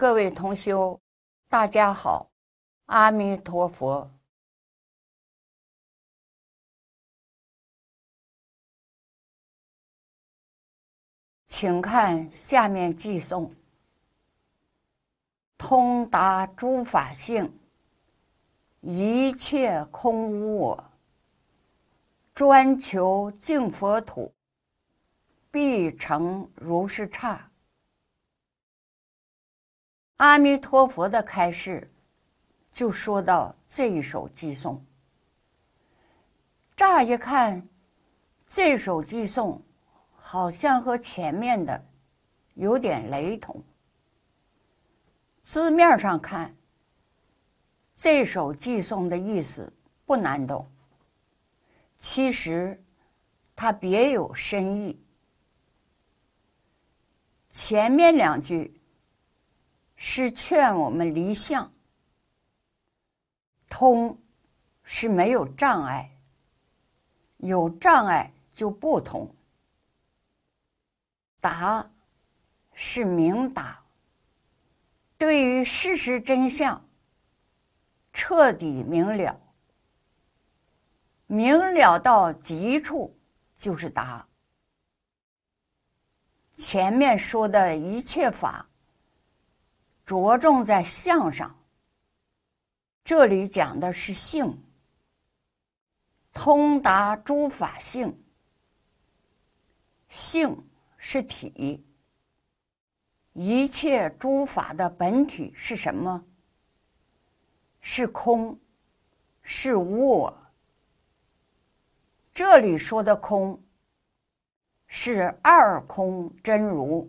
各位同修，大家好，阿弥陀佛，请看下面偈送：通达诸法性，一切空无我，专求净佛土，必成如是刹。阿弥陀佛的开示，就说到这一首偈颂。乍一看，这首偈颂好像和前面的有点雷同。字面上看，这首偈颂的意思不难懂，其实它别有深意。前面两句。是劝我们离相，通是没有障碍，有障碍就不通。答是明答，对于事实真相彻底明了，明了到极处就是答。前面说的一切法。着重在相上。这里讲的是性，通达诸法性。性是体，一切诸法的本体是什么？是空，是无我。这里说的空，是二空真如。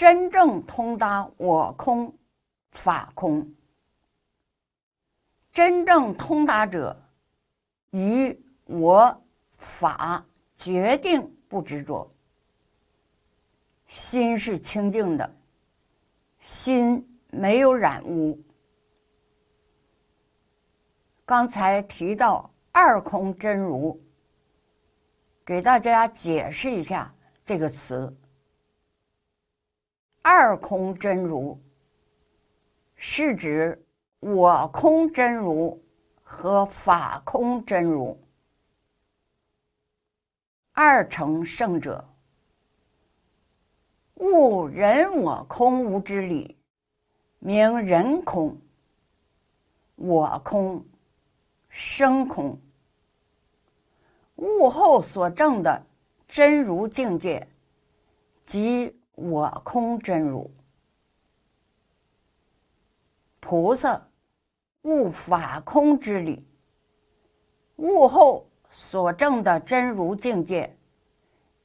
真正通达我空、法空，真正通达者，于我法决定不执着，心是清净的，心没有染污。刚才提到二空真如，给大家解释一下这个词。二空真如是指我空真如和法空真如二成圣者悟人我空无之理，名人空、我空、生空，悟后所证的真如境界，即。我空真如，菩萨悟法空之理，悟后所证的真如境界，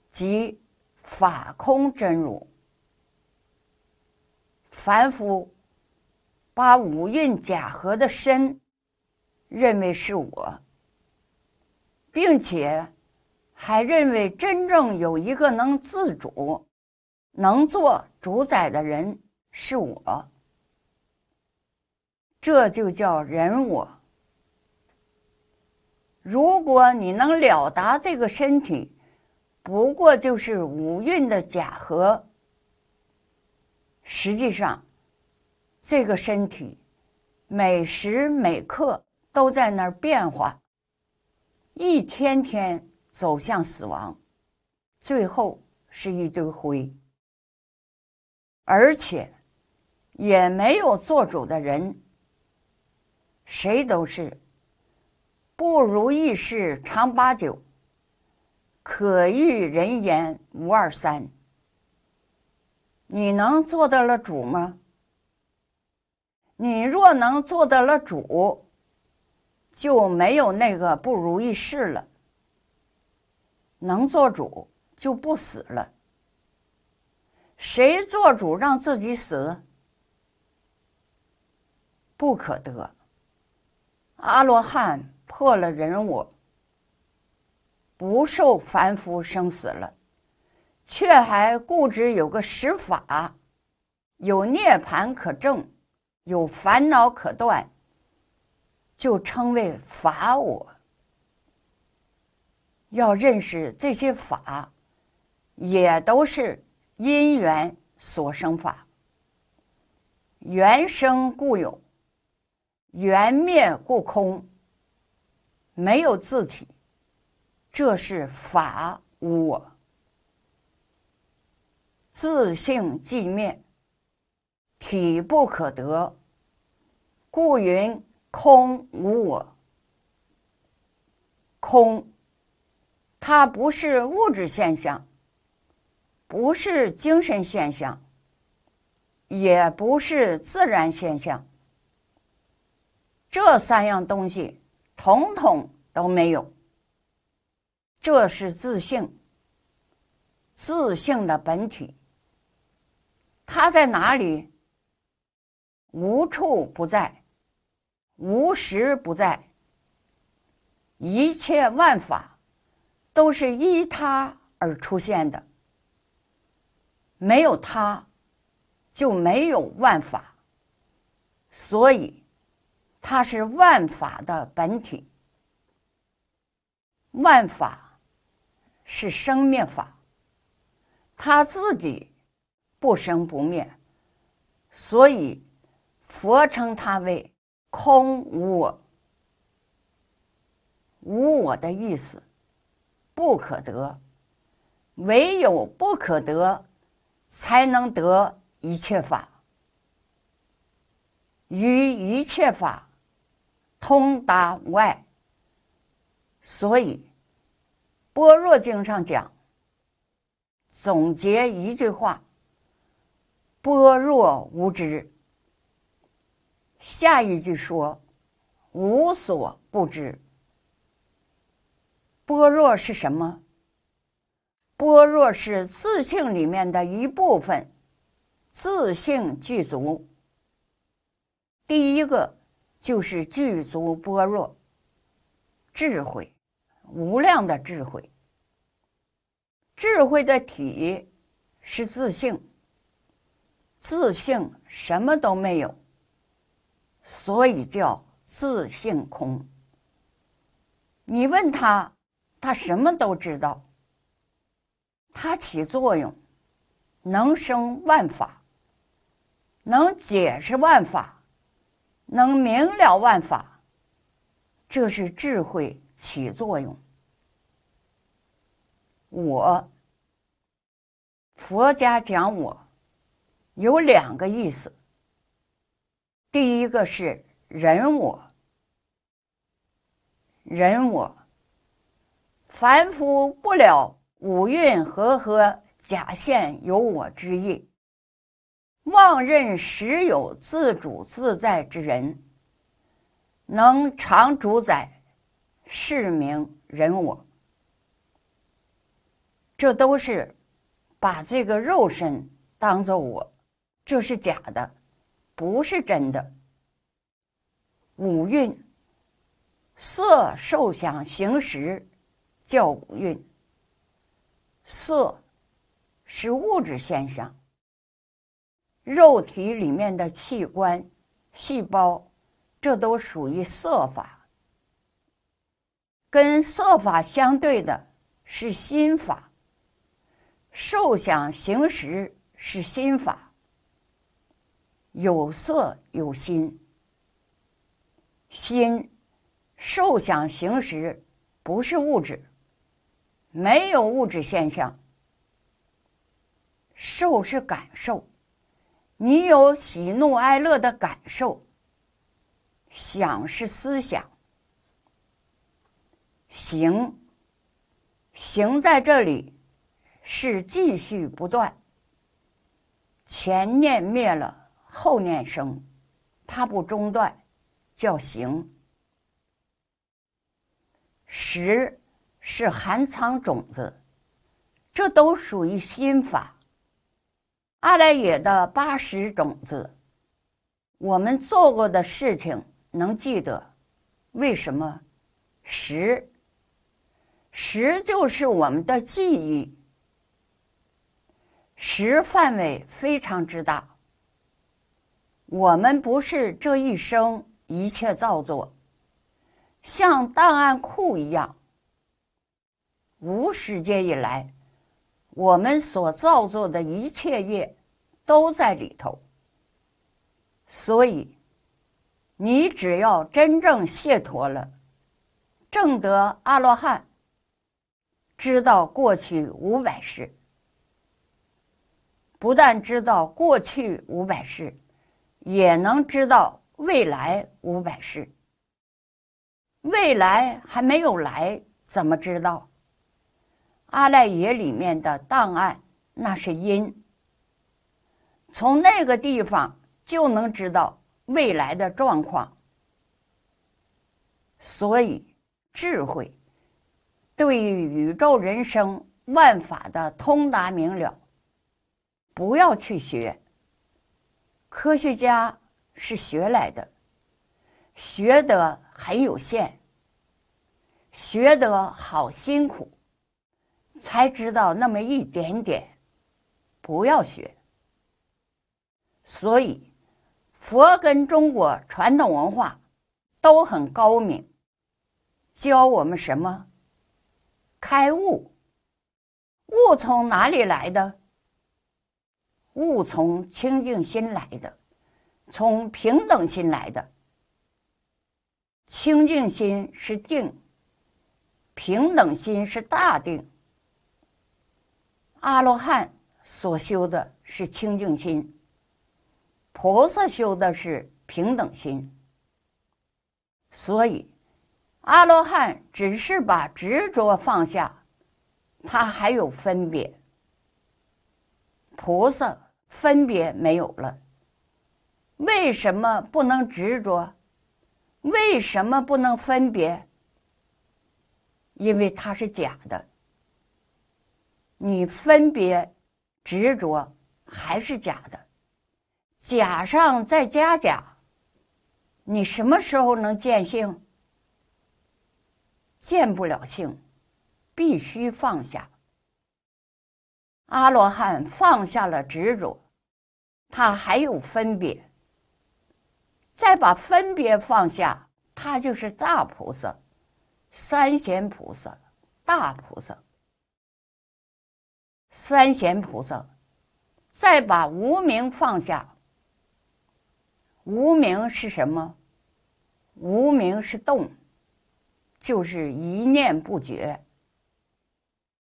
即法空真如。凡夫把五蕴假合的身，认为是我，并且还认为真正有一个能自主。能做主宰的人是我，这就叫人我。如果你能了达这个身体，不过就是五蕴的假合。实际上，这个身体每时每刻都在那儿变化，一天天走向死亡，最后是一堆灰。而且，也没有做主的人。谁都是不如意事常八九，可遇人言无二三。你能做得了主吗？你若能做得了主，就没有那个不如意事了。能做主，就不死了。谁做主让自己死？不可得。阿罗汉破了人我，不受凡夫生死了，却还固执有个实法，有涅盘可证，有烦恼可断，就称为法我。要认识这些法，也都是。因缘所生法，缘生故有，缘灭故空。没有自体，这是法无我，自性寂灭，体不可得，故云空无我。空，它不是物质现象。不是精神现象，也不是自然现象，这三样东西统统都没有。这是自信，自信的本体。它在哪里？无处不在，无时不在。一切万法都是依它而出现的。没有他，就没有万法。所以，他是万法的本体。万法是生灭法，他自己不生不灭，所以佛称他为空无我、无我的意思，不可得。唯有不可得。才能得一切法，与一切法通达外。所以《般若经》上讲，总结一句话：“般若无知。”下一句说：“无所不知。”般若是什么？般若是自性里面的一部分，自性具足。第一个就是具足般若智慧，无量的智慧。智慧的体是自性，自性什么都没有，所以叫自性空。你问他，他什么都知道。它起作用，能生万法，能解释万法，能明了万法，这是智慧起作用。我佛家讲我有两个意思，第一个是人我，人我凡夫不了。五蕴和合假现有我之意。妄认实有自主自在之人，能常主宰世名人我。这都是把这个肉身当做我，这是假的，不是真的。五蕴，色、受、想、行、识，叫五蕴。色是物质现象，肉体里面的器官、细胞，这都属于色法。跟色法相对的是心法，受、想、行、识是心法。有色有心，心、受、想、行、识不是物质。没有物质现象，受是感受，你有喜怒哀乐的感受。想是思想，行，行在这里是继续不断，前念灭了，后念生，它不中断，叫行。十。是含藏种子，这都属于心法。阿赖耶的八十种子，我们做过的事情能记得，为什么？十，十就是我们的记忆，十范围非常之大。我们不是这一生一切造作，像档案库一样。无时间以来，我们所造作的一切业，都在里头。所以，你只要真正解脱了，正得阿罗汉，知道过去五百世；不但知道过去五百世，也能知道未来五百世。未来还没有来，怎么知道？阿赖耶里面的档案，那是因。从那个地方就能知道未来的状况。所以，智慧对于宇宙、人生、万法的通达明了，不要去学。科学家是学来的，学得很有限，学得好辛苦。才知道那么一点点，不要学。所以，佛跟中国传统文化都很高明，教我们什么开悟，悟从哪里来的？悟从清净心来的，从平等心来的。清净心是定，平等心是大定。阿罗汉所修的是清净心，菩萨修的是平等心。所以，阿罗汉只是把执着放下，他还有分别；菩萨分别没有了。为什么不能执着？为什么不能分别？因为它是假的。你分别执着还是假的，假上再加假，你什么时候能见性？见不了性，必须放下。阿罗汉放下了执着，他还有分别，再把分别放下，他就是大菩萨，三贤菩萨，大菩萨。三贤菩萨，再把无名放下。无名是什么？无名是动，就是一念不绝。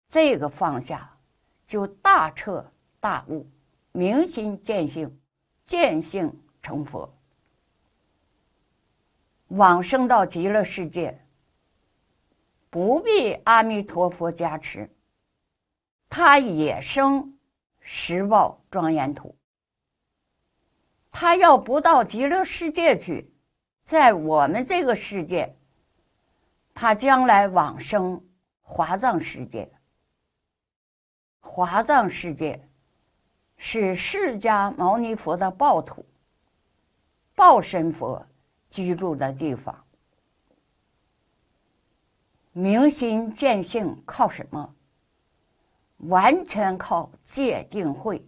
这个放下，就大彻大悟，明心见性，见性成佛，往生到极乐世界，不必阿弥陀佛加持。他也生十报庄严土，他要不到极乐世界去，在我们这个世界，他将来往生华藏世界。华藏世界是释迦牟尼佛的报土，报身佛居住的地方。明心见性靠什么？完全靠界定慧，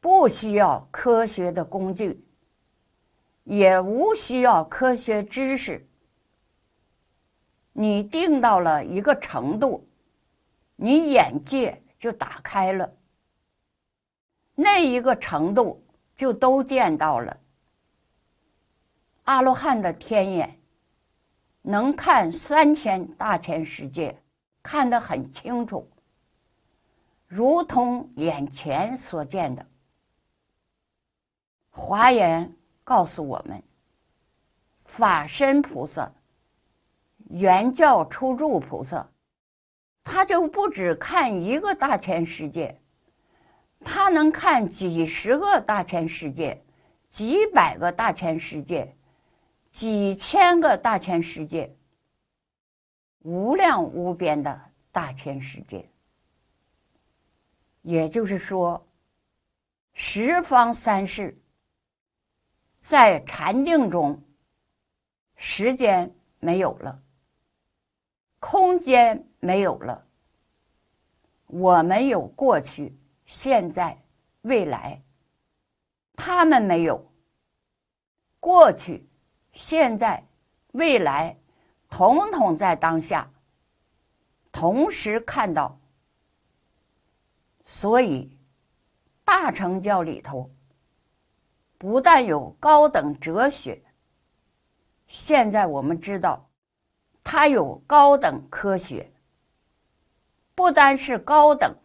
不需要科学的工具，也无需要科学知识。你定到了一个程度，你眼界就打开了。那一个程度就都见到了。阿罗汉的天眼，能看三千大千世界，看得很清楚。如同眼前所见的，华严告诉我们，法身菩萨、原教初住菩萨，他就不只看一个大千世界，他能看几十个大千世界，几百个大千世界，几千个大千世界，无量无边的大千世界。也就是说，十方三世在禅定中，时间没有了，空间没有了，我们有过去、现在、未来，他们没有过去、现在、未来，统统在当下，同时看到。所以，大乘教里头不但有高等哲学，现在我们知道它有高等科学，不单是高等，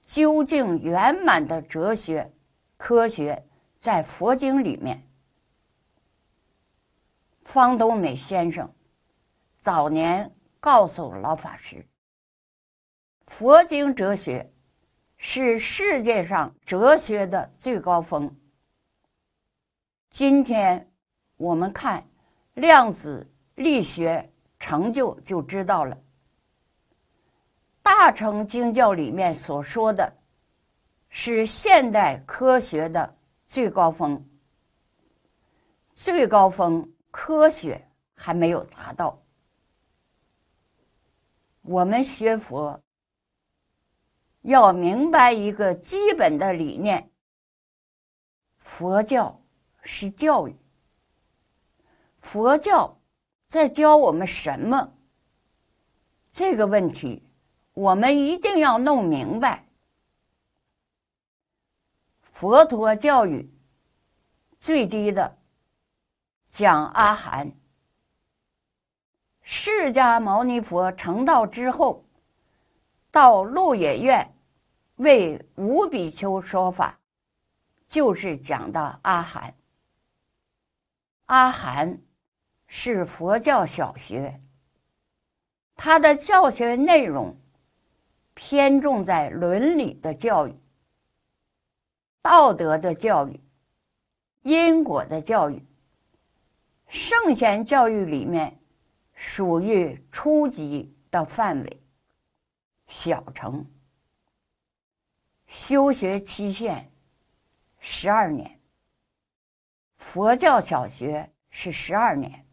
究竟圆满的哲学、科学，在佛经里面，方东美先生早年告诉老法师，佛经哲学。是世界上哲学的最高峰。今天，我们看量子力学成就就知道了。大乘经教里面所说的，是现代科学的最高峰。最高峰科学还没有达到。我们学佛。要明白一个基本的理念：佛教是教育，佛教在教我们什么？这个问题，我们一定要弄明白。佛陀教育最低的讲阿含，释迦牟尼佛成道之后，到鹿野苑。为五比丘说法，就是讲的阿含。阿含是佛教小学，他的教学内容偏重在伦理的教育、道德的教育、因果的教育，圣贤教育里面属于初级的范围，小乘。修学期限十二年，佛教小学是十二年，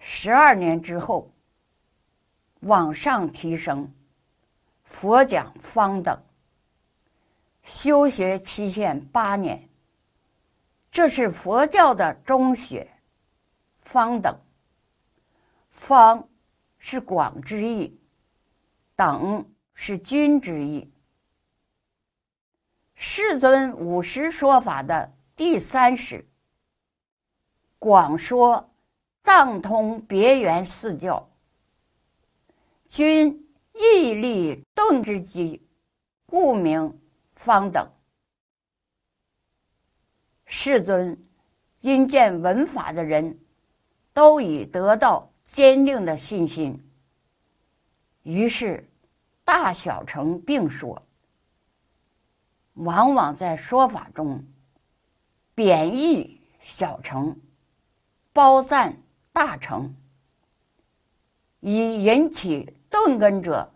十二年之后往上提升，佛讲方等，修学期限八年，这是佛教的中学方等，方是广之意，等。是“君之意。世尊五十说法的第三十，广说藏通别圆四教，君毅力顿之机，故名方等。世尊因见闻法的人，都已得到坚定的信心，于是。大小乘并说，往往在说法中贬义小乘，褒赞大乘，以引起钝根者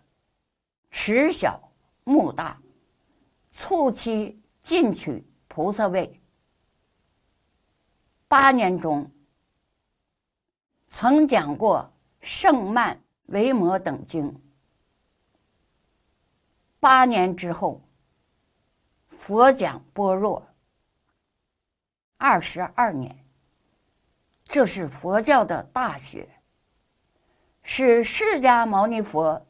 持小目大，促其进取菩萨位。八年中曾讲过《胜曼维摩等经》。八年之后，佛讲般若二十二年，这是佛教的大学，是释迦牟尼佛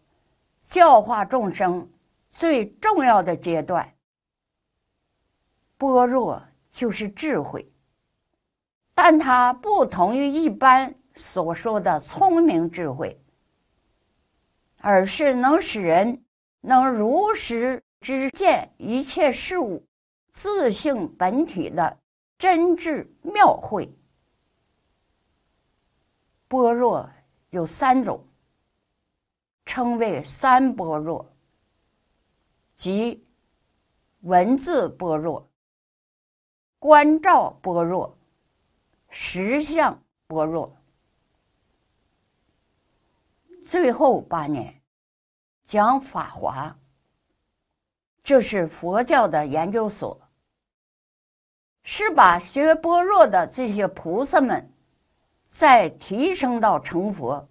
教化众生最重要的阶段。般若就是智慧，但它不同于一般所说的聪明智慧，而是能使人。能如实知见一切事物自性本体的真智妙慧，般若有三种，称为三般若，即文字般若、观照般若、实相般若。最后八年。讲《法华》，这是佛教的研究所，是把学般若的这些菩萨们再提升到成佛。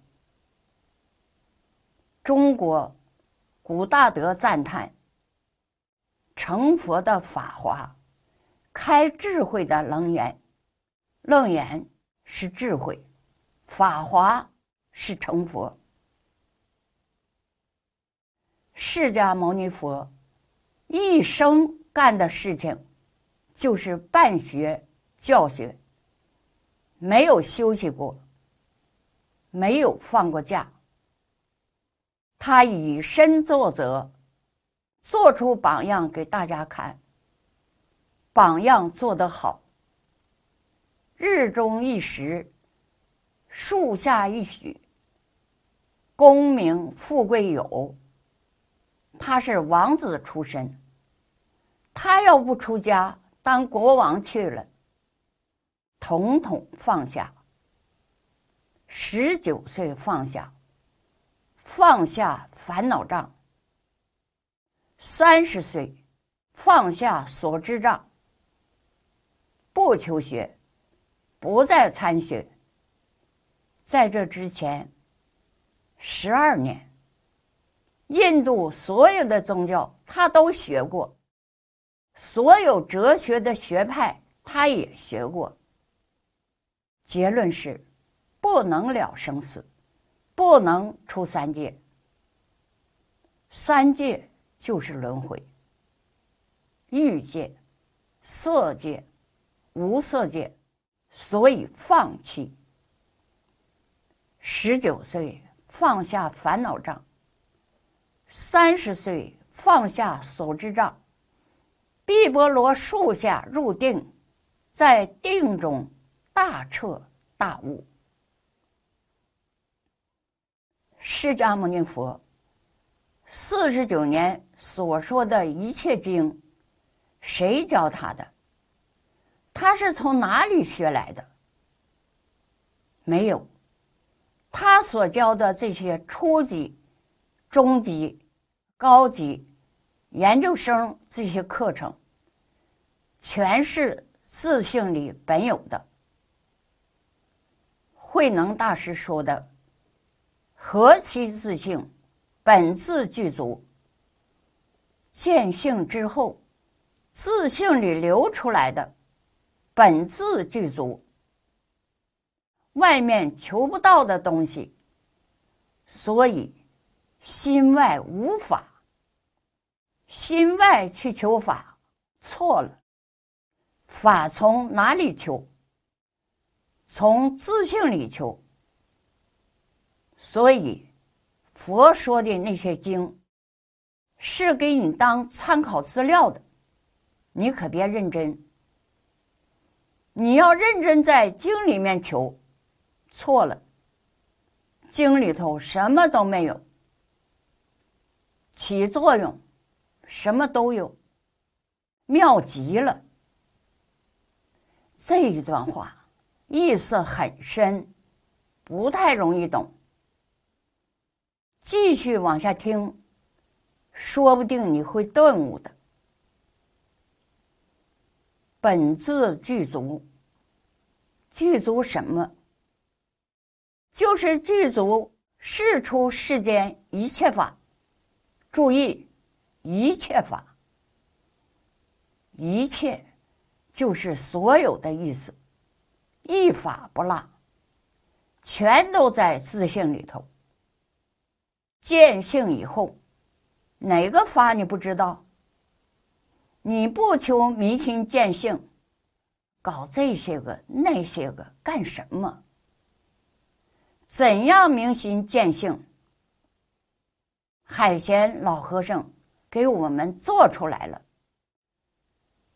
中国古大德赞叹成佛的《法华》，开智慧的楞严，楞严是智慧，《法华》是成佛。释迦牟尼佛一生干的事情就是办学教学，没有休息过，没有放过假。他以身作则，做出榜样给大家看。榜样做得好，日中一时，树下一许，功名富贵有。他是王子出身，他要不出家当国王去了，统统放下。十九岁放下，放下烦恼障；三十岁放下所知障，不求学，不再参学。在这之前，十二年。印度所有的宗教，他都学过；所有哲学的学派，他也学过。结论是：不能了生死，不能出三界。三界就是轮回，欲界、色界、无色界，所以放弃。十九岁放下烦恼障。三十岁放下所知障，毕波罗树下入定，在定中大彻大悟。释迦牟尼佛四十九年所说的一切经，谁教他的？他是从哪里学来的？没有，他所教的这些初级。中级、高级研究生这些课程，全是自性里本有的。慧能大师说的：“何其自性，本自具足。”见性之后，自性里流出来的本自具足，外面求不到的东西，所以。心外无法，心外去求法错了。法从哪里求？从自性里求。所以，佛说的那些经，是给你当参考资料的，你可别认真。你要认真在经里面求，错了。经里头什么都没有。起作用，什么都有，妙极了。这一段话意思很深，不太容易懂。继续往下听，说不定你会顿悟的。本自具足，具足什么？就是具足世出世间一切法。注意，一切法，一切就是所有的意思，一法不落，全都在自性里头。见性以后，哪个法你不知道？你不求明心见性，搞这些个那些个干什么？怎样明心见性？海贤老和尚给我们做出来了。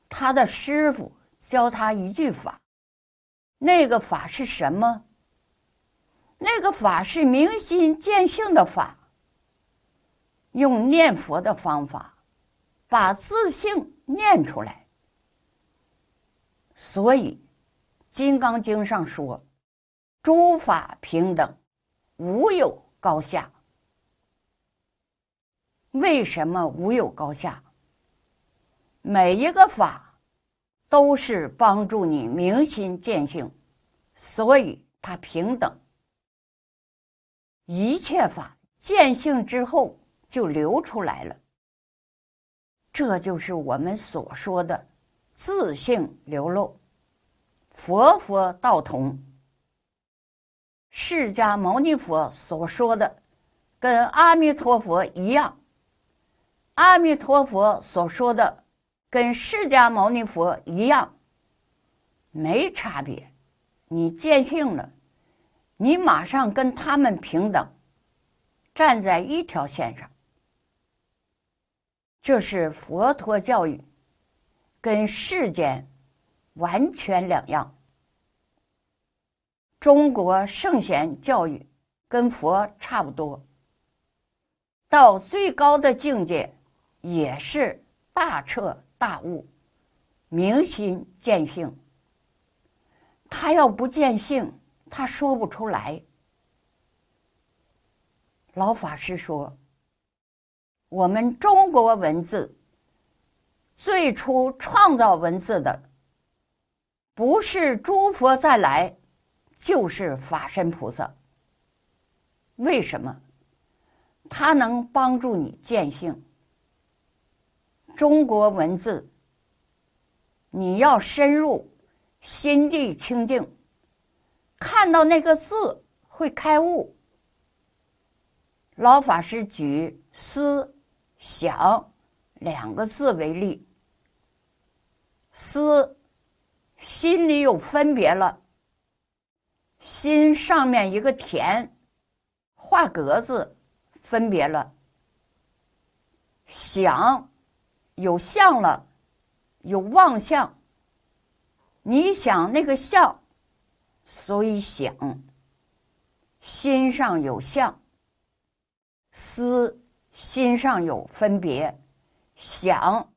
他的师傅教他一句法，那个法是什么？那个法是明心见性的法，用念佛的方法，把自性念出来。所以，《金刚经》上说：“诸法平等，无有高下。”为什么无有高下？每一个法都是帮助你明心见性，所以它平等。一切法见性之后就流出来了，这就是我们所说的自性流露。佛佛道同，释迦牟尼佛所说的，跟阿弥陀佛一样。阿弥陀佛所说的，跟释迦牟尼佛一样，没差别。你见性了，你马上跟他们平等，站在一条线上。这是佛陀教育，跟世间完全两样。中国圣贤教育跟佛差不多，到最高的境界。也是大彻大悟、明心见性。他要不见性，他说不出来。老法师说：“我们中国文字最初创造文字的，不是诸佛再来，就是法身菩萨。为什么？他能帮助你见性。”中国文字，你要深入心地清净，看到那个字会开悟。老法师举“思”“想”两个字为例，“思”心里有分别了，心上面一个田，画格子，分别了，“想”。有相了，有妄相。你想那个相，所以想。心上有相，思心上有分别，想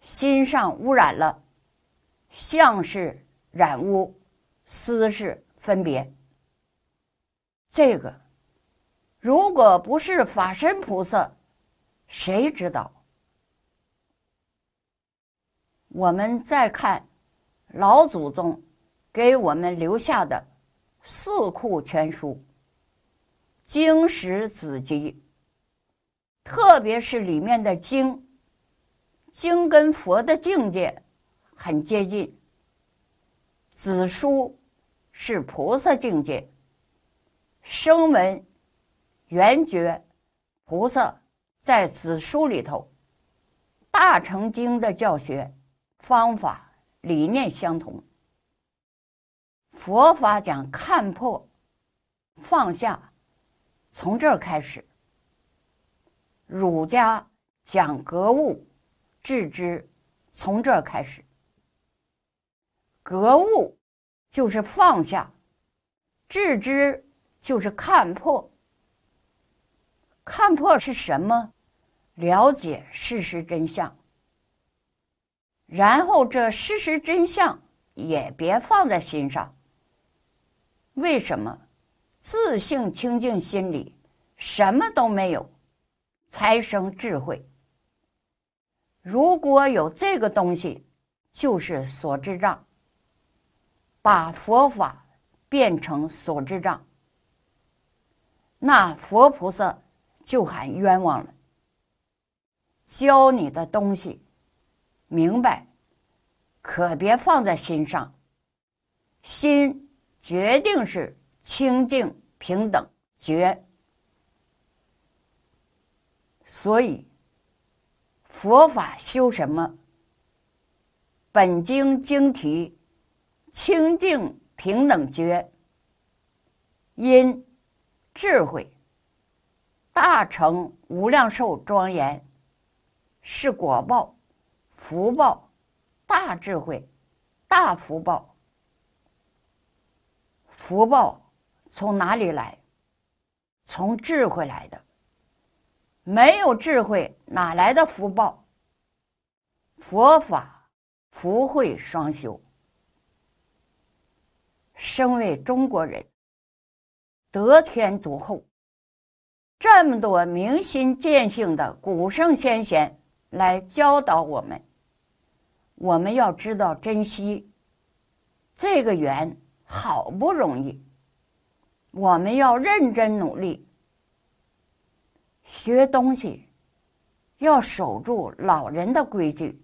心上污染了。相是染污，思是分别。这个，如果不是法身菩萨，谁知道？我们再看老祖宗给我们留下的《四库全书》《经史子集》，特别是里面的经，经跟佛的境界很接近；子书是菩萨境界，声闻、缘觉、菩萨在子书里头大成经的教学。方法理念相同。佛法讲看破、放下，从这儿开始；儒家讲格物、致知，从这儿开始。格物就是放下，致知就是看破。看破是什么？了解事实真相。然后，这事实真相也别放在心上。为什么？自性清净心里什么都没有，才生智慧。如果有这个东西，就是所知障，把佛法变成所知障，那佛菩萨就喊冤枉了，教你的东西。明白，可别放在心上。心决定是清净平等觉，所以佛法修什么？本经经题：清净平等觉。因智慧大成无量寿庄严，是果报。福报、大智慧、大福报，福报从哪里来？从智慧来的。没有智慧，哪来的福报？佛法、福慧双修。身为中国人，得天独厚，这么多明心见性的古圣先贤。来教导我们，我们要知道珍惜这个缘，好不容易，我们要认真努力学东西，要守住老人的规矩，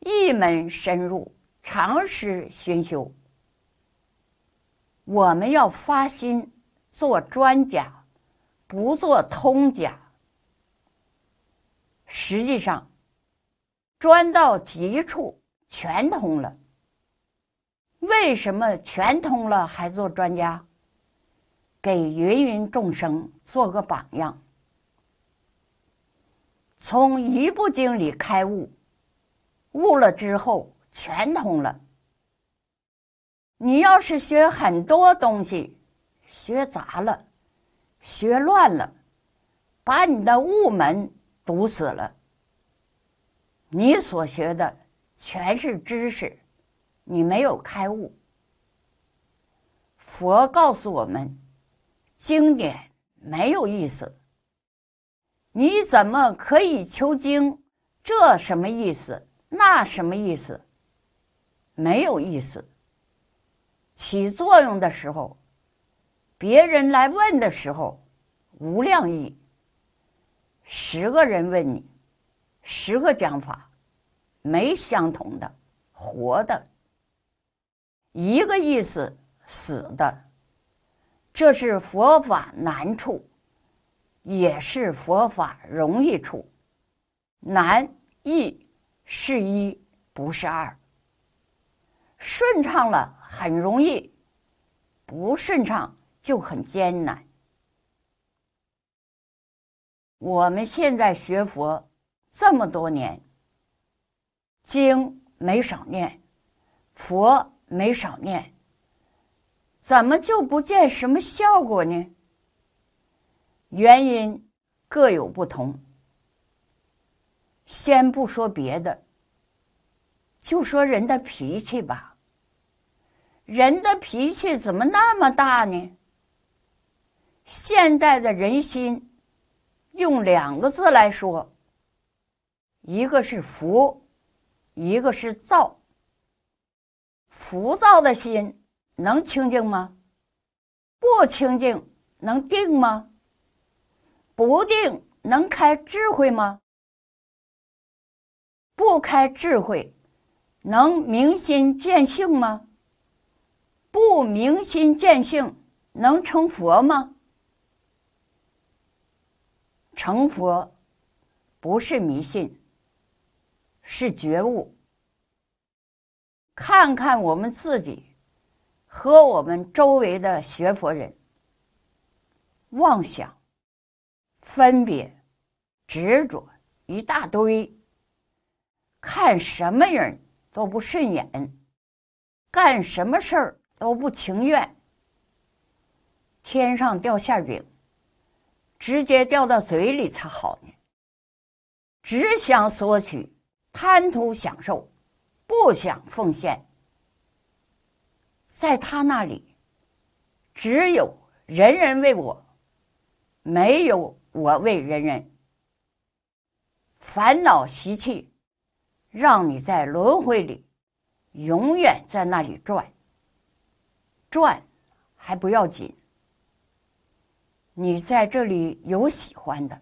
一门深入，长时熏修。我们要发心做专家，不做通家。实际上，专到极处全通了。为什么全通了还做专家？给芸芸众生做个榜样。从一部经里开悟，悟了之后全通了。你要是学很多东西，学杂了，学乱了，把你的悟门。堵死了，你所学的全是知识，你没有开悟。佛告诉我们，经典没有意思。你怎么可以求经？这什么意思？那什么意思？没有意思。起作用的时候，别人来问的时候，无量意。十个人问你，十个讲法，没相同的，活的，一个意思，死的，这是佛法难处，也是佛法容易处，难易是一，不是二。顺畅了很容易，不顺畅就很艰难。我们现在学佛这么多年，经没少念，佛没少念，怎么就不见什么效果呢？原因各有不同。先不说别的，就说人的脾气吧，人的脾气怎么那么大呢？现在的人心。用两个字来说，一个是浮，一个是躁。浮躁的心能清净吗？不清净能定吗？不定能开智慧吗？不开智慧能明心见性吗？不明心见性能成佛吗？成佛不是迷信，是觉悟。看看我们自己和我们周围的学佛人，妄想、分别、执着一大堆，看什么人都不顺眼，干什么事儿都不情愿，天上掉馅饼。直接掉到嘴里才好呢。只想索取，贪图享受，不想奉献。在他那里，只有人人为我，没有我为人人。烦恼习气，让你在轮回里永远在那里转转，还不要紧。你在这里有喜欢的，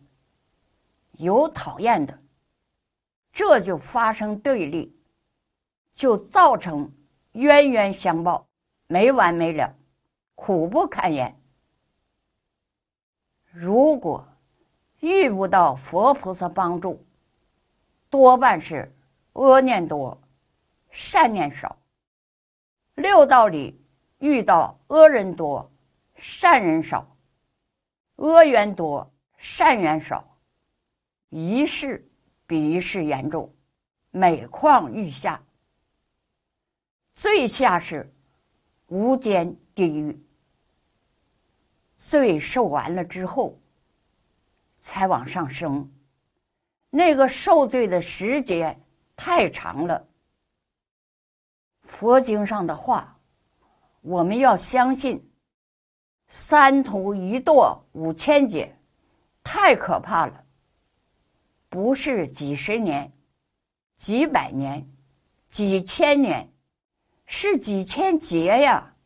有讨厌的，这就发生对立，就造成冤冤相报，没完没了，苦不堪言。如果遇不到佛菩萨帮助，多半是恶念多，善念少。六道里遇到恶人多，善人少。恶缘多，善缘少，一事比一事严重，每况愈下。最下是无间地狱，罪受完了之后，才往上升。那个受罪的时间太长了。佛经上的话，我们要相信。三途一堕五千劫，太可怕了！不是几十年、几百年、几千年，是几千劫呀！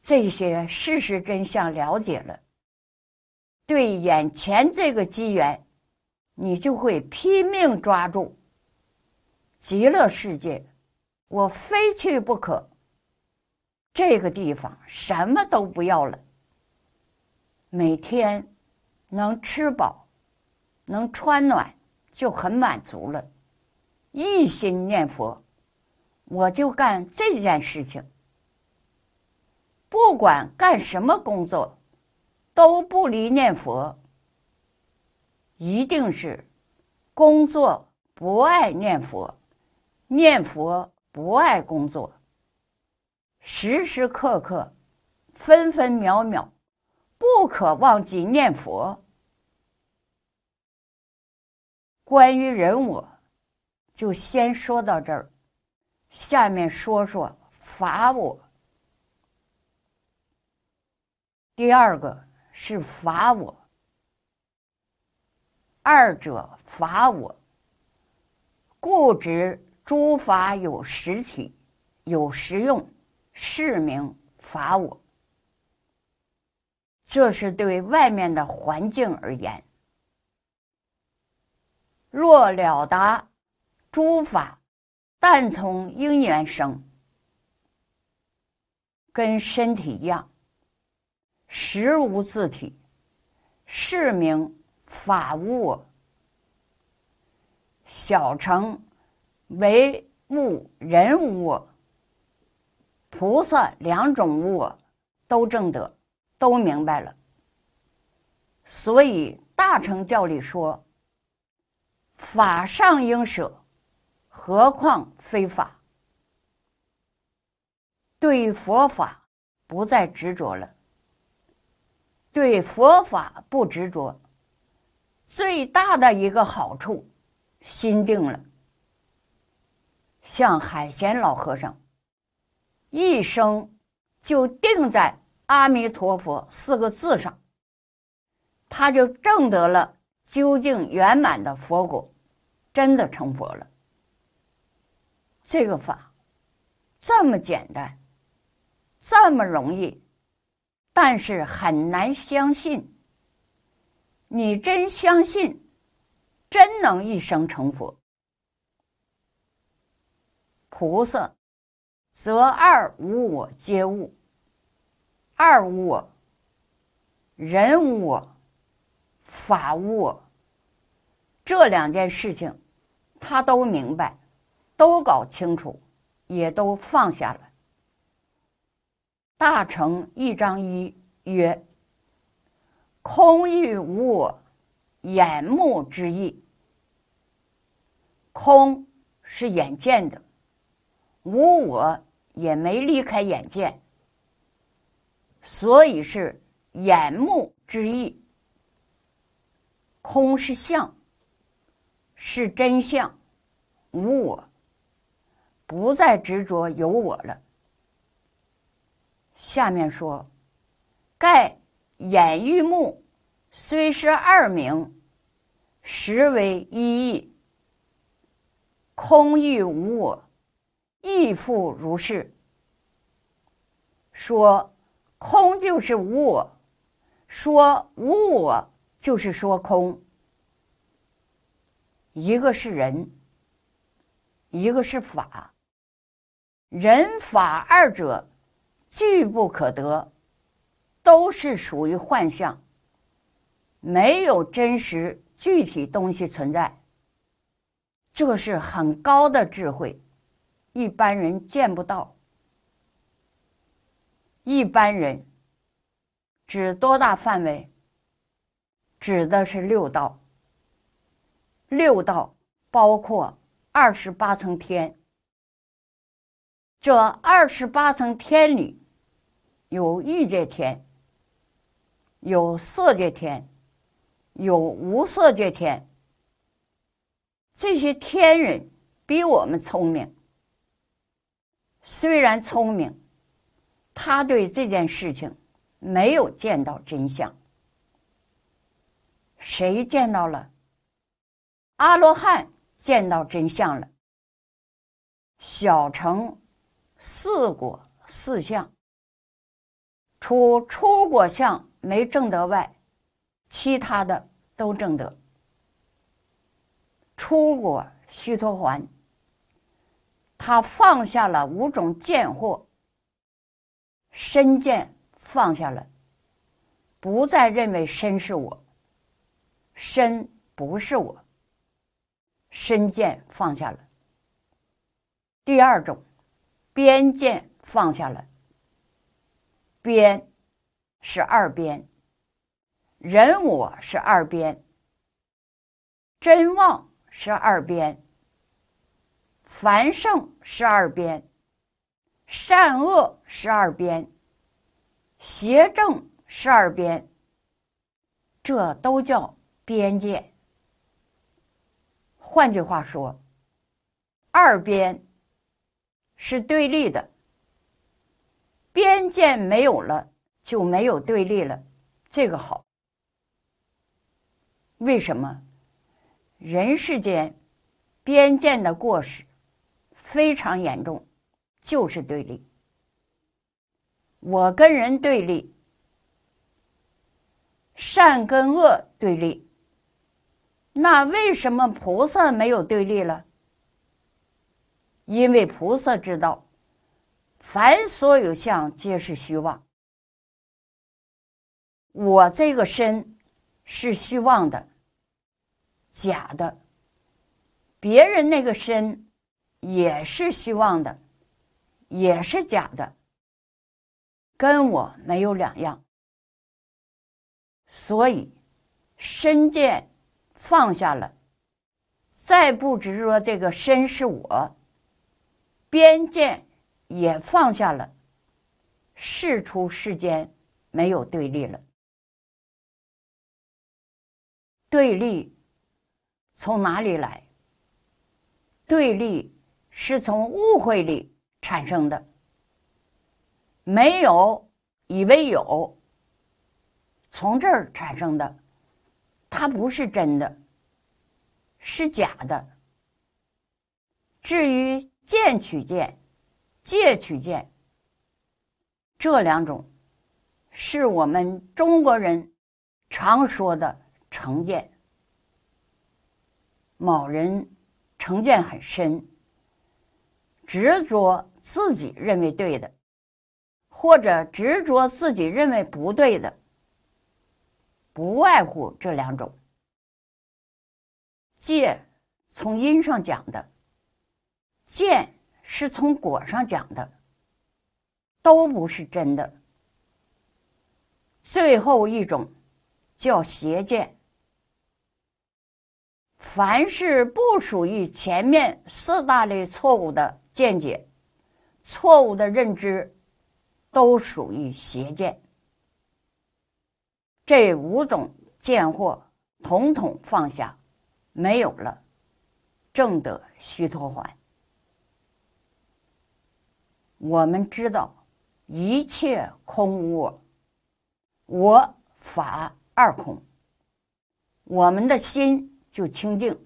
这些事实真相了解了，对眼前这个机缘，你就会拼命抓住。极乐世界，我非去不可。这个地方什么都不要了，每天能吃饱，能穿暖就很满足了。一心念佛，我就干这件事情。不管干什么工作，都不离念佛。一定是工作不爱念佛，念佛不爱工作。时时刻刻，分分秒秒，不可忘记念佛。关于人我，就先说到这儿。下面说说法我。第二个是法我，二者法我故知诸法有实体，有实用。是名法我，这是对外面的环境而言。若了达诸法，但从因缘生，跟身体一样，实无自体。是名法物，小乘为物人我。菩萨两种物都证得，都明白了。所以大乘教里说法上应舍，何况非法？对佛法不再执着了。对佛法不执着，最大的一个好处，心定了。像海贤老和尚。一生就定在“阿弥陀佛”四个字上，他就证得了究竟圆满的佛果，真的成佛了。这个法这么简单，这么容易，但是很难相信。你真相信，真能一生成佛？菩萨。则二无我皆悟，二无我，人无我，法无我。这两件事情，他都明白，都搞清楚，也都放下了。大成一章一曰：“空欲无我，眼目之意。空是眼见的。”无我也没离开眼见，所以是眼目之意。空是相，是真相，无我不再执着有我了。下面说：盖眼欲目虽是二名，实为一意。空欲无我。亦复如是，说空就是无我，说无我就是说空。一个是人，一个是法，人法二者俱不可得，都是属于幻象，没有真实具体东西存在。这是很高的智慧。一般人见不到。一般人指多大范围？指的是六道。六道包括二十八层天。这二十八层天里有欲界天，有色界天，有无色界天。这些天人比我们聪明。虽然聪明，他对这件事情没有见到真相。谁见到了？阿罗汉见到真相了。小乘四果四相，除初果相没证得外，其他的都证得。初果须陀环。他放下了五种贱货，身见放下了，不再认为身是我，身不是我，身见放下了。第二种，边贱放下了，边是二边，人我是二边，真妄是二边。凡盛是二边，善恶是二边，邪正是二边，这都叫边界。换句话说，二边是对立的，边界没有了就没有对立了。这个好，为什么？人世间边界的过失。非常严重，就是对立。我跟人对立，善跟恶对立。那为什么菩萨没有对立了？因为菩萨知道，凡所有相皆是虚妄。我这个身是虚妄的、假的，别人那个身。也是虚妄的，也是假的，跟我没有两样。所以，身见放下了，再不执着这个身是我；边见也放下了，事出世间没有对立了。对立从哪里来？对立。是从误会里产生的，没有以为有，从这儿产生的，它不是真的，是假的。至于见取见、借取见，这两种，是我们中国人常说的成见，某人成见很深。执着自己认为对的，或者执着自己认为不对的，不外乎这两种。戒从因上讲的，见是从果上讲的，都不是真的。最后一种叫邪见，凡是不属于前面四大类错误的。见解、错误的认知，都属于邪见。这五种贱货统统放下，没有了，正得虚脱还。我们知道，一切空我、我法二空，我们的心就清净，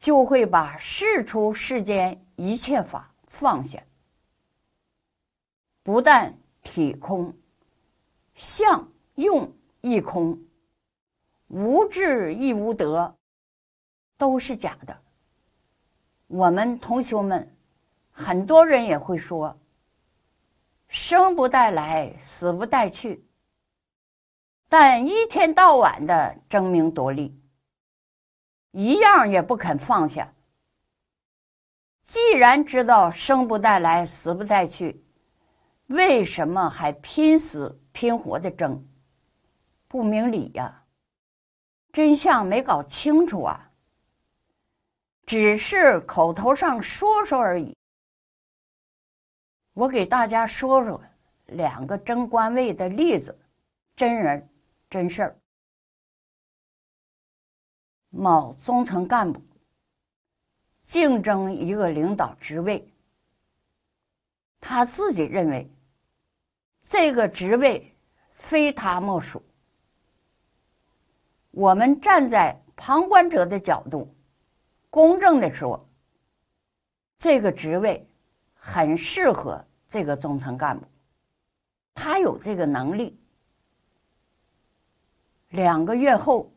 就会把事出世间。一切法放下，不但体空，相用亦空，无智亦无德，都是假的。我们同学们很多人也会说：“生不带来，死不带去。”但一天到晚的争名夺利，一样也不肯放下。既然知道生不带来，死不带去，为什么还拼死拼活的争？不明理呀，真相没搞清楚啊，只是口头上说说而已。我给大家说说两个争官位的例子，真人真事儿。某中层干部。竞争一个领导职位，他自己认为这个职位非他莫属。我们站在旁观者的角度，公正的说，这个职位很适合这个中层干部，他有这个能力。两个月后，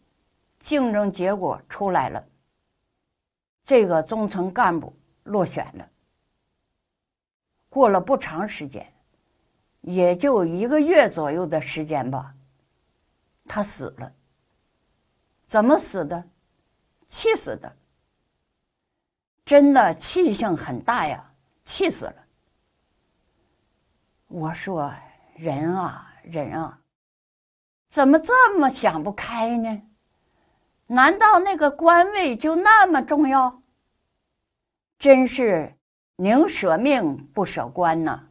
竞争结果出来了。这个中层干部落选了，过了不长时间，也就一个月左右的时间吧，他死了。怎么死的？气死的。真的气性很大呀，气死了。我说人啊，人啊，怎么这么想不开呢？难道那个官位就那么重要？真是宁舍命不舍官呢。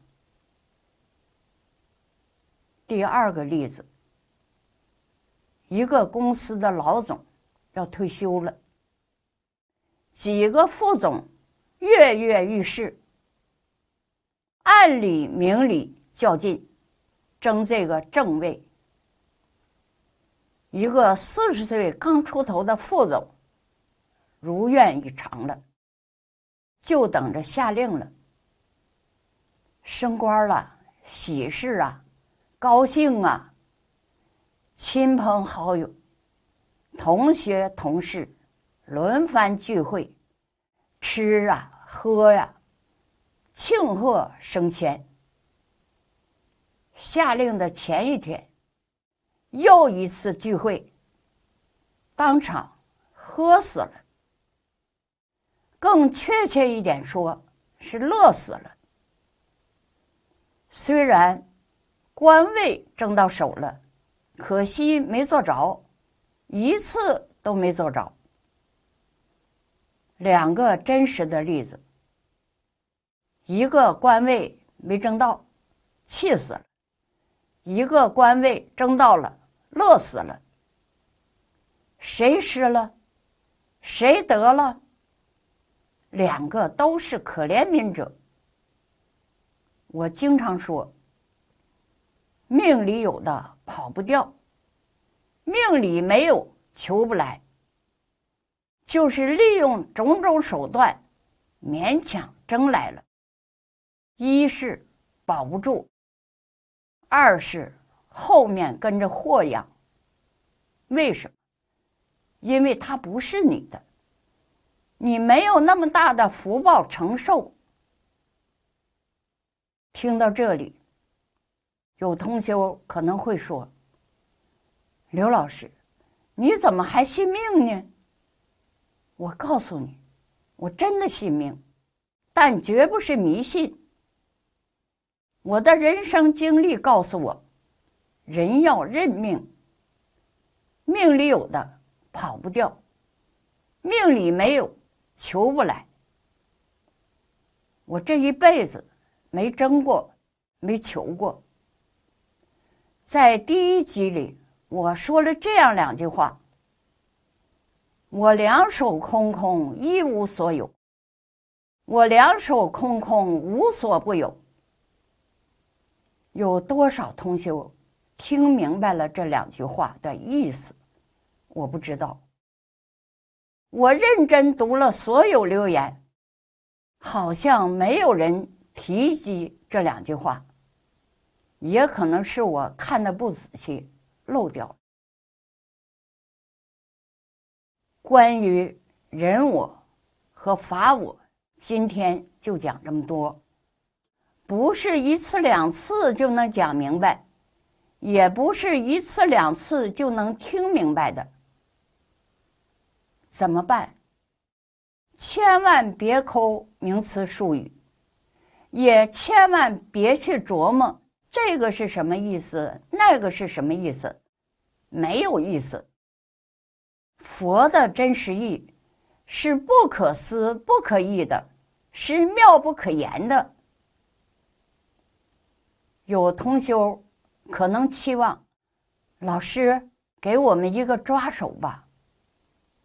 第二个例子，一个公司的老总要退休了，几个副总跃跃欲试，暗里明里较劲，争这个正位。一个四十岁刚出头的副总，如愿以偿了，就等着下令了。升官了，喜事啊，高兴啊。亲朋好友、同学同事，轮番聚会，吃啊喝呀，庆贺升迁。下令的前一天。又一次聚会，当场喝死了。更确切一点说，是乐死了。虽然官位争到手了，可惜没做着，一次都没做着。两个真实的例子：一个官位没争到，气死了；一个官位争到了。乐死了，谁失了，谁得了，两个都是可怜悯者。我经常说，命里有的跑不掉，命里没有求不来，就是利用种种手段勉强争来了，一是保不住，二是。后面跟着祸殃，为什么？因为它不是你的，你没有那么大的福报承受。听到这里，有同学可能会说：“刘老师，你怎么还信命呢？”我告诉你，我真的信命，但绝不是迷信。我的人生经历告诉我。人要认命，命里有的跑不掉，命里没有求不来。我这一辈子没争过，没求过。在第一集里，我说了这样两句话：我两手空空，一无所有；我两手空空，无所不有。有多少同修？听明白了这两句话的意思，我不知道。我认真读了所有留言，好像没有人提及这两句话，也可能是我看的不仔细，漏掉了。关于人我和法我，今天就讲这么多，不是一次两次就能讲明白。也不是一次两次就能听明白的，怎么办？千万别抠名词术语，也千万别去琢磨这个是什么意思，那个是什么意思，没有意思。佛的真实意是不可思不可议的，是妙不可言的。有同修。可能期望老师给我们一个抓手吧。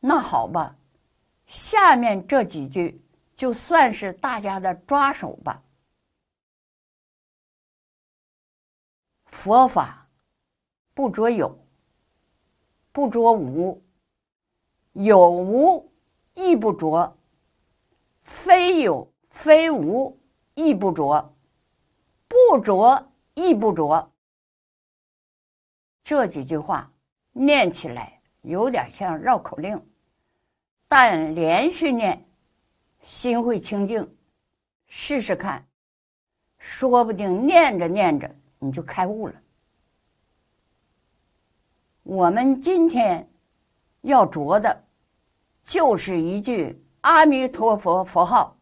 那好吧，下面这几句就算是大家的抓手吧。佛法不着有，不着无，有无亦不着，非有非无亦不着，不着亦不着。这几句话念起来有点像绕口令，但连续念，心会清净。试试看，说不定念着念着你就开悟了。我们今天要着的，就是一句阿弥陀佛佛号，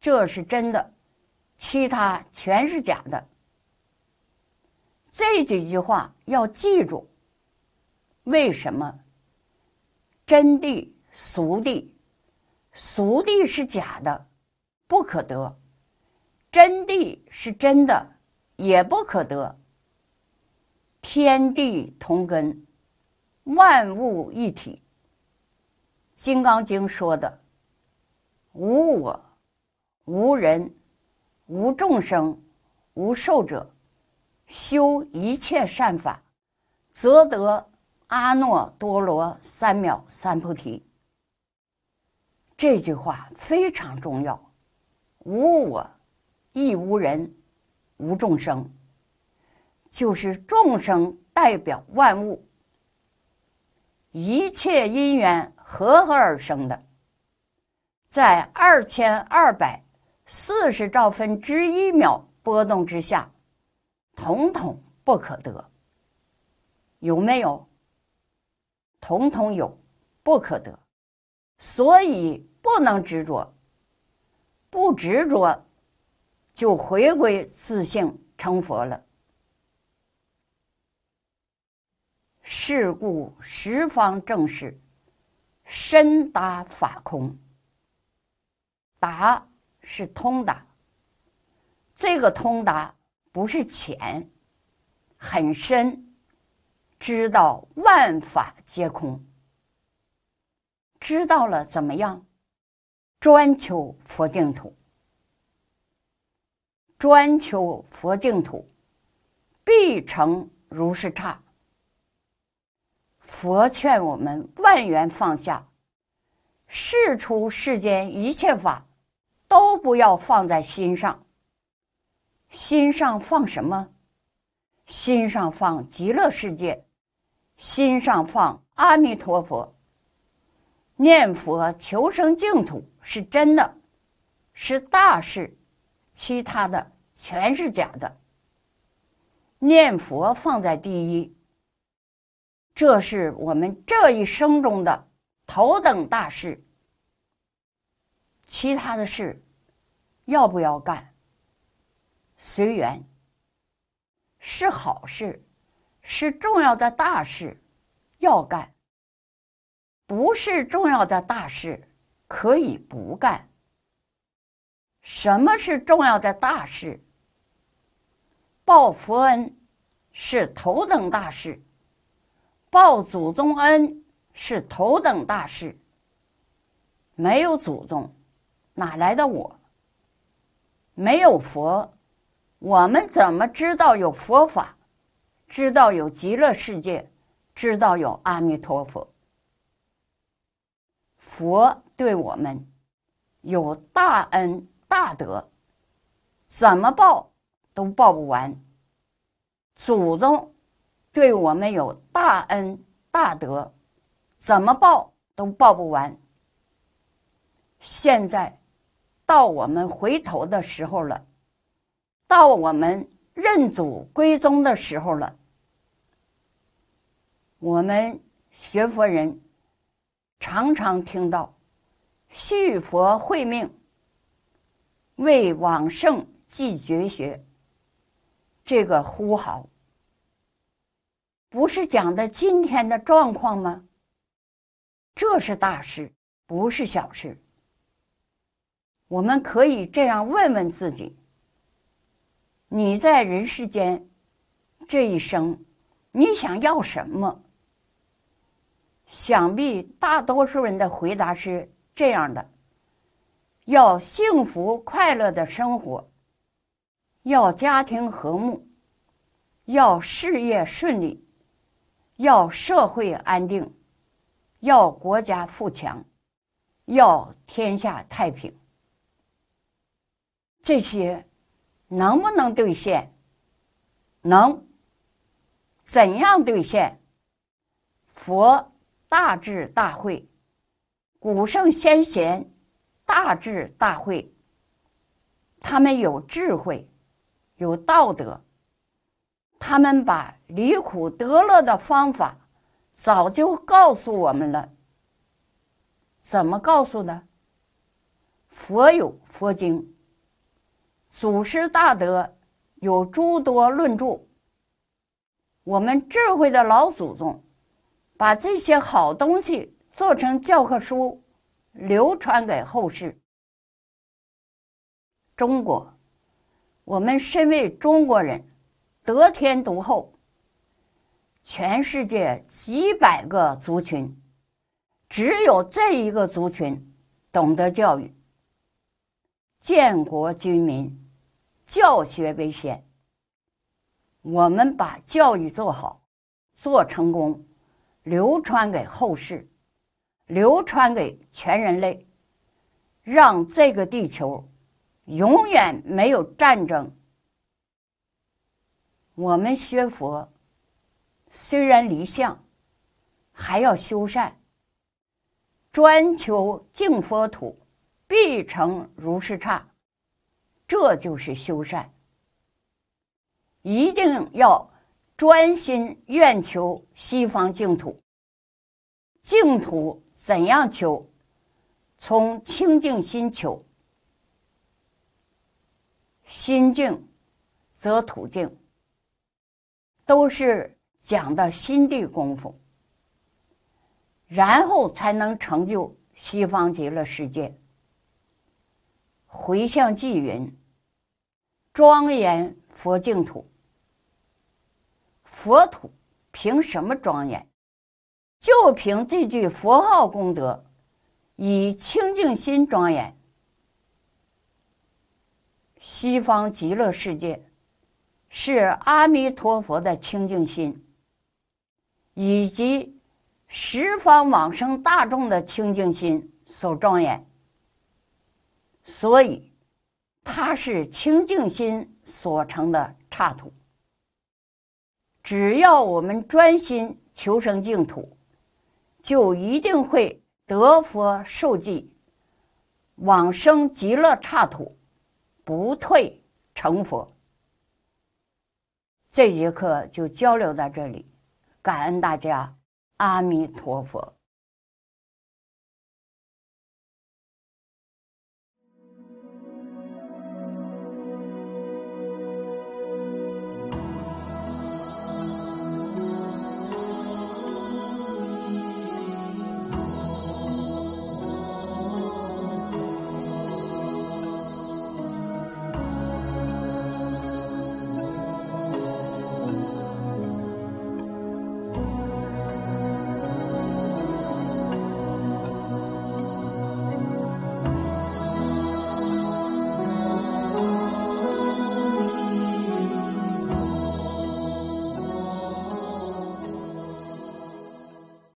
这是真的，其他全是假的。这几句话要记住：为什么真谛、俗谛、俗谛是假的，不可得；真谛是真的，也不可得。天地同根，万物一体。《金刚经》说的：“无我、无人、无众生、无寿者。”修一切善法，则得阿耨多罗三藐三菩提。这句话非常重要：无我，亦无人，无众生，就是众生代表万物，一切因缘和合而生的。在二千二百四十兆分之一秒波动之下。统统不可得，有没有？统统有，不可得，所以不能执着。不执着，就回归自性成佛了。是故十方正士深达法空，达是通达，这个通达。不是浅，很深。知道万法皆空，知道了怎么样？专求佛净土。专求佛净土，必成如是刹。佛劝我们万缘放下，世出世间一切法，都不要放在心上。心上放什么？心上放极乐世界，心上放阿弥陀佛。念佛求生净土是真的，是大事，其他的全是假的。念佛放在第一，这是我们这一生中的头等大事。其他的事要不要干？随缘是好事，是重要的大事，要干；不是重要的大事，可以不干。什么是重要的大事？报佛恩是头等大事，报祖宗恩是头等大事。没有祖宗，哪来的我？没有佛。我们怎么知道有佛法？知道有极乐世界？知道有阿弥陀佛？佛对我们有大恩大德，怎么报都报不完。祖宗对我们有大恩大德，怎么报都报不完。现在到我们回头的时候了。到我们认祖归宗的时候了。我们学佛人常常听到“续佛慧命，为往圣继绝学”这个呼号，不是讲的今天的状况吗？这是大事，不是小事。我们可以这样问问自己。你在人世间这一生，你想要什么？想必大多数人的回答是这样的：要幸福快乐的生活，要家庭和睦，要事业顺利，要社会安定，要国家富强，要天下太平。这些。能不能兑现？能？怎样兑现？佛大智大慧，古圣先贤大智大慧，他们有智慧，有道德，他们把离苦得乐的方法早就告诉我们了。怎么告诉呢？佛有佛经。祖师大德有诸多论著，我们智慧的老祖宗把这些好东西做成教科书，流传给后世。中国，我们身为中国人，得天独厚，全世界几百个族群，只有这一个族群懂得教育，建国军民。教学为先，我们把教育做好，做成功，流传给后世，流传给全人类，让这个地球永远没有战争。我们学佛，虽然离相，还要修善，专求净佛土，必成如是刹。这就是修善，一定要专心愿求西方净土。净土怎样求？从清净心求，心净则土净，都是讲的心地功夫，然后才能成就西方极乐世界。回向偈云。庄严佛净土，佛土凭什么庄严？就凭这句佛号功德，以清净心庄严西方极乐世界，是阿弥陀佛的清净心，以及十方往生大众的清净心所庄严，所以。它是清净心所成的刹土。只要我们专心求生净土，就一定会得佛受记，往生极乐刹土，不退成佛。这节课就交流到这里，感恩大家，阿弥陀佛。